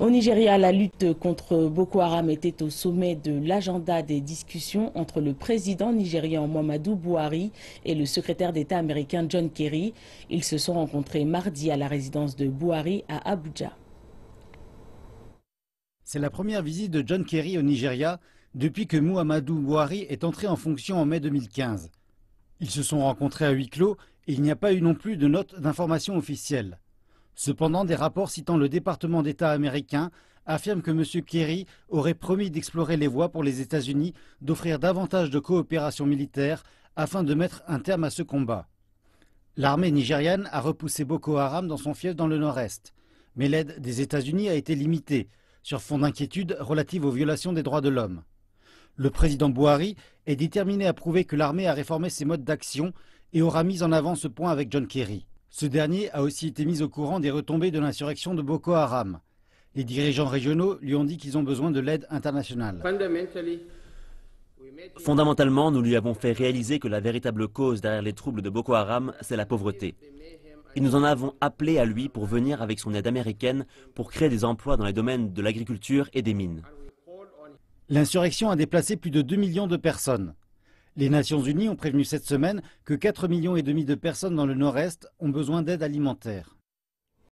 Au Nigeria, la lutte contre Boko Haram était au sommet de l'agenda des discussions entre le président nigérian Mouamadou Buhari et le secrétaire d'État américain John Kerry. Ils se sont rencontrés mardi à la résidence de Buhari à Abuja. C'est la première visite de John Kerry au Nigeria depuis que Mouamadou Buhari est entré en fonction en mai 2015. Ils se sont rencontrés à huis clos et il n'y a pas eu non plus de note d'information officielle. Cependant, des rapports citant le département d'État américain affirment que M. Kerry aurait promis d'explorer les voies pour les États-Unis d'offrir davantage de coopération militaire afin de mettre un terme à ce combat. L'armée nigériane a repoussé Boko Haram dans son fief dans le nord-est, mais l'aide des États-Unis a été limitée, sur fond d'inquiétude relative aux violations des droits de l'homme. Le président Buhari est déterminé à prouver que l'armée a réformé ses modes d'action et aura mis en avant ce point avec John Kerry. Ce dernier a aussi été mis au courant des retombées de l'insurrection de Boko Haram. Les dirigeants régionaux lui ont dit qu'ils ont besoin de l'aide internationale. Fondamentalement, nous lui avons fait réaliser que la véritable cause derrière les troubles de Boko Haram, c'est la pauvreté. Et nous en avons appelé à lui pour venir avec son aide américaine pour créer des emplois dans les domaines de l'agriculture et des mines. L'insurrection a déplacé plus de 2 millions de personnes. Les Nations Unies ont prévenu cette semaine que 4,5 millions et demi de personnes dans le Nord-Est ont besoin d'aide alimentaire.